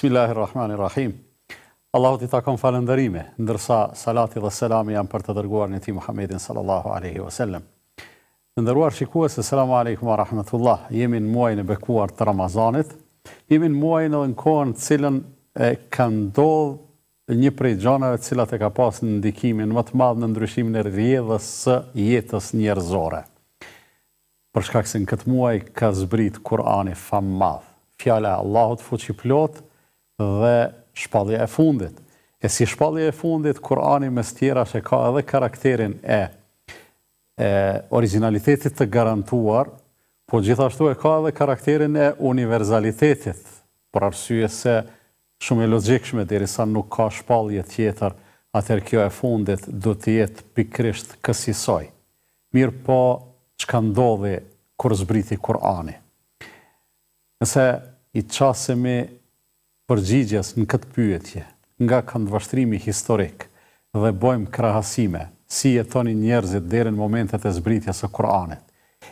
Bismillahirrahmanirrahim. Allahu ti takon falëndërime, ndërsa salati dhe selami janë për të dërguar në ti Muhammedin sallallahu aleyhi wasallam. Në ndëruar shikues, selamu aleykum wa rahmetullah, jemi në muaj e bekuar të Ramazanit, jemi në muajnë dhe në kohën cilën e ka ndodh një prej gjanëve cilat e ka pas në ndikimin më të madhë në ndryshimin e rrjedhës së jetës njerëzore. Përshkak se në këtë muaj ka zbrit Kurani fa madhë. Fjale Allahut fuqi plotë, dhe shpallje e fundit. E si shpallje e fundit, Kurani mes tjera që ka edhe karakterin e, e originalitetit të garantuar, po gjithashtu e ka edhe karakterin e universalitetit, për arsye se shumë e logikshme dhe risa nuk ka shpallje tjetër, atër kjo e fundit do tjetë pikrisht kësisoj. Mirë po që ka ndodhe kur zbriti Kurani. Nëse i qasemi përgjigjes në këtë pyetje, nga këndvështrimi historik dhe bojmë krahasime, si jetonin njerëzit dherën momentet e zbritja së Koranit,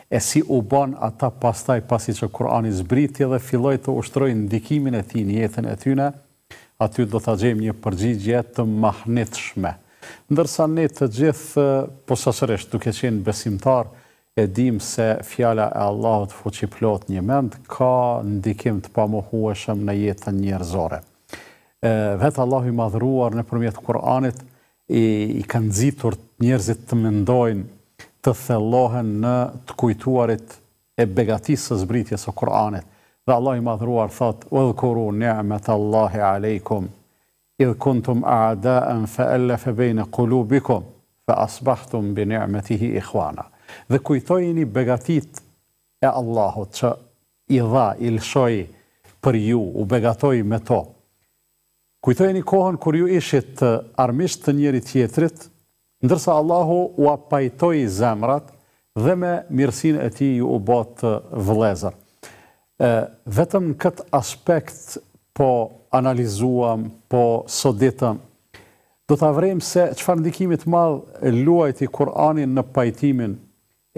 e si u ban ata pastaj pasi që Korani zbritja dhe filloj të ushtrojnë ndikimin e ti njetën e tyne, aty do të gjem një përgjigje të mahnitshme. Ndërsa ne të gjithë, po duke qenë besimtarë, e dim se fjala e Allahut fuçi plot një mend ka ndikim të pamohueshëm në jetën njerëzore. Ë vet Allahu i madhruar nëpërmjet Kur'anit i, i ka nxitur njerëzit të mendojnë të thellohen në të kujtuarit e begatisë së zbritjes së Kur'anit. Dhe Allahu i madhruar thot: "O kurru ni'mat aleikum idh kuntum a'da'an fa'alafa baina qulubikum fa asbahtum bi ni'matihi ikhwana." Dhe kujtojë një begatit e Allahot që i dha, i lëshoj për ju, u begatoj me to. Kujtojë një kohën kër ju ishit armisht të njëri tjetrit, ndërsa Allahu u apajtoj zemrat dhe me mirësin e ti ju u botë vëlezër. Vetëm në këtë aspekt po analizuam, po soditëm, do të avrem se qëfar ndikimit madhë luajti Kur'anin në pajtimin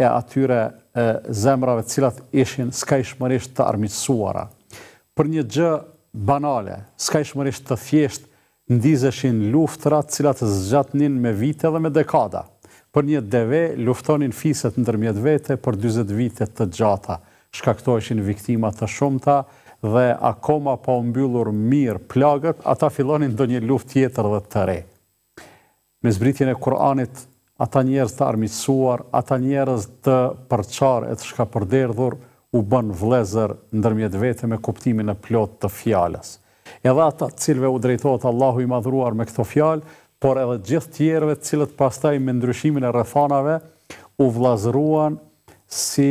e atyre e, zemrave cilat ishin s'ka ishmërisht të armisuara. Për një gjë banale, s'ka ishmërisht të thjesht, ndizeshin luftrat cilat të zgjatnin me vite dhe me dekada. Për një deve, luftonin fiset në dërmjet vete për 20 vite të gjata. Shkaktoheshin viktimat të shumëta dhe akoma pa umbyllur mirë plagët, ata filonin do një luft tjetër dhe të re. Me zbritjen e Kur'anit, ata njerëz të armisuar, ata njerëz të përçar e të shka përderdhur, u bën vlezër ndërmjet vete me kuptimin e plot të fjales. Edhe ata cilve u drejtojtë Allahu i madhruar me këto fjalë, por edhe gjithë tjerëve cilët pastaj me ndryshimin e rëfanave, u vlazruan si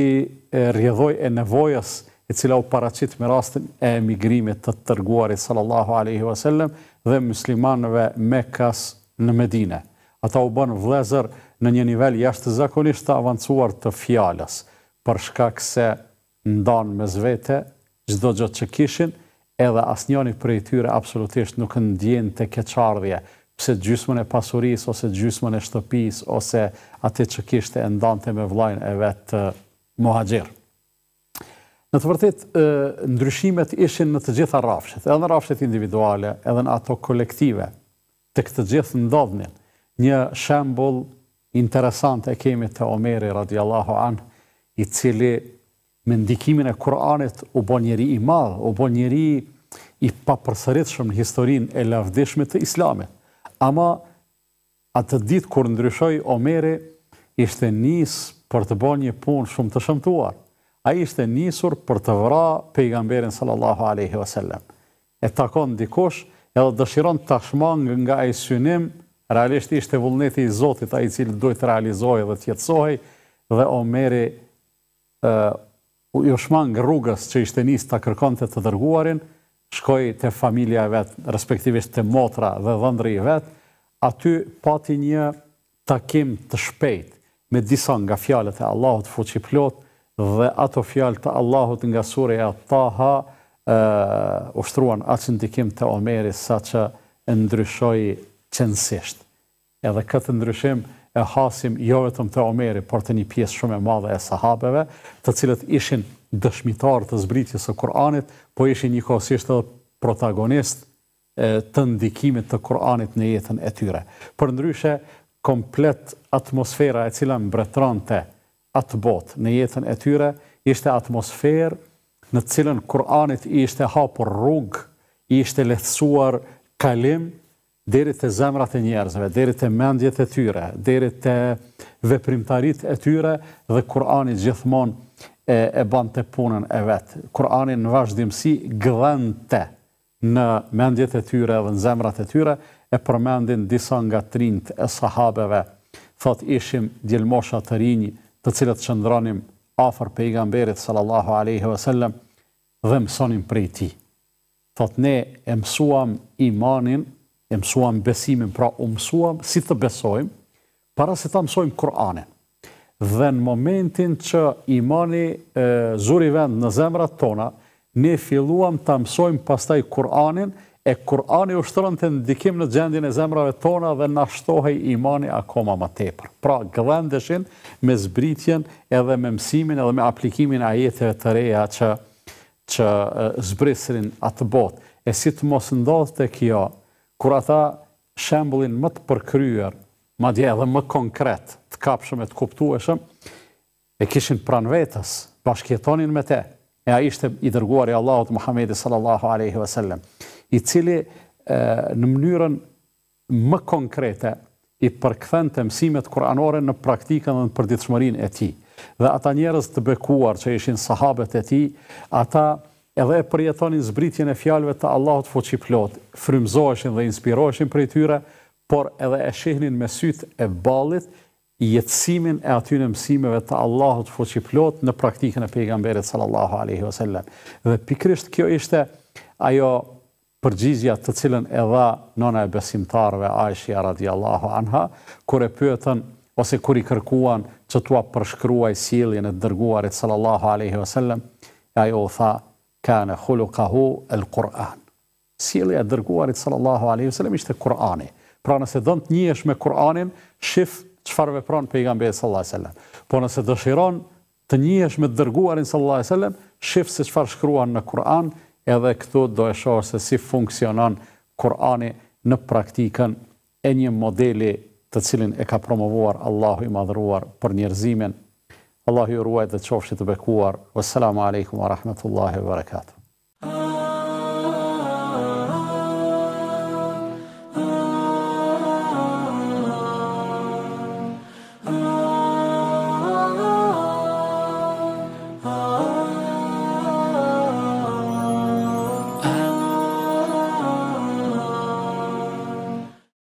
rjedhoj e nevojës e cila u paracit me rastin e emigrimit të tërguarit sallallahu aleyhi wasallem dhe muslimanëve me kas në Medine ata u bënë vlezër në një nivel jashtë zakonisht të avancuar të fjales, për shkak se ndanë me zvete gjdo gjotë që kishin, edhe asë njëni për e tyre absolutisht nuk ndjen të keqardhje, pse gjysmën e pasuris, ose gjysmën e shtëpis, ose ati që kishte e ndanë të me vlajnë e vetë të Në të vërtit, ndryshimet ishin në të gjitha rafshet, edhe në rafshet individuale, edhe në ato kolektive, të këtë gjithë ndodhnin, një shembol interesant e kemi të Omeri, radiallahu an, i cili me ndikimin e Kur'anit u bo njeri i madhë, u bo njeri i papërsërit shumë në historin e lavdishme të islamit. Ama atë ditë kur ndryshoj Omeri, ishte njësë për të bo një punë shumë të shëmtuar. A ishte njësur për të vra pejgamberin sallallahu aleyhi vësallem. E takon dikosh, edhe dëshiron të nga e synim realisht ishte vullneti i Zotit, a i cilë dojtë të realizohi dhe të jetësohi, dhe Omeri u i në rrugës që ishte njës të kërkon të të dërguarin, shkoj të familja vetë, respektivisht të motra dhe dhëndri vetë, aty pati një takim të shpejt me disa nga fjalët e Allahut fuqiplot dhe ato fjalët e Allahut nga surja e Taha ushtruan atë që ndikim të Omeri sa që ndryshoj qenësisht. Edhe këtë ndryshim e hasim jo vetëm të Omeri, por të një pjesë shumë e madhe e sahabeve, të cilët ishin dëshmitarë të zbritjes e Kur'anit, po ishin një kosisht edhe protagonist të ndikimit të Kur'anit në jetën e tyre. Për ndryshe, komplet atmosfera e cila mbretron të atë botë në jetën e tyre, ishte atmosferë në cilën Kur'anit i ishte hapur rrugë, i ishte lehtësuar kalimë, deri të zemrat e njerëzve, deri të mendjet e tyre, deri të veprimtarit e tyre dhe Kurani gjithmon e, e ban të punën e vetë. Kurani në vazhdimësi të në mendjet e tyre dhe në zemrat e tyre e përmendin disa nga trinët e sahabeve. Thot ishim djelmosha të rinjë të cilët qëndronim afer pejgamberit sallallahu aleyhi vësallem dhe mësonim prej ti. Thot ne e mësuam imanin e mësuam besimin, pra u mësuam si të besojmë, para se ta mësojmë Kur'anin. Dhe në momentin që imani zuri vend në zemrat tona, ne filluam të mësojmë pastaj Kur'anin, e Kur'ani u shtërën të ndikim në gjendin e zemrave tona dhe nashtohej imani akoma ma tepër. Pra, gëvendeshin me zbritjen edhe me mësimin edhe me aplikimin a jetëve të reja që zbrisrin atë botë. E si të mos ndodhë të kjo, kura tha shembulin më të përkryer, ma dje edhe më konkret, të kapshëm e të kuptueshëm, e kishin pran vetës, bashkjetonin me te, e a ishte i dërguar i Allahot Muhammedi sallallahu aleyhi ve sellem, i cili në mënyrën më konkrete i përkëthen të mësimet kuranore në praktikën dhe në përditëshmërin e ti. Dhe ata njerës të bekuar që ishin sahabet e ti, ata edhe e përjetonin zbritjen e fjalëve të Allahut fuqiplot, Frymzoheshin dhe inspiroheshin prej tyre, por edhe e shihnin me sytë e ballit jetësimin e në mësimeve të Allahut fuqiplot në praktikën e pejgamberit sallallahu alaihi wasallam. Dhe pikërisht kjo ishte ajo përgjigja të cilën e dha nona e besimtarëve Aisha radhiyallahu anha kur e pyetën ose kur i kërkuan që t'ua përshkruaj sjelljen e dërguarit sallallahu alaihi wasallam, ajo u tha: ka në khullu ka hu el Kur'an. Sili e dërguarit sallallahu alaihi sallam ishte Kur'ani. Pra nëse dhëndë një është me Kur'anin, shifë qëfarve pranë pe sallallahu alaihi sallam. Po nëse dëshiron të një është me dërguarin sallallahu alaihi sallam, shifë se qëfar shkruan në Kur'an, edhe këtu do e shohë se si funksionan Kur'ani në praktikën e një modeli të cilin e ka promovuar Allahu i madhruar për njerëzimin Allahu ju ruaj dhe qofshi të bekuar. Wassalamu alaikum wa rahmatullahi wa barakatuh.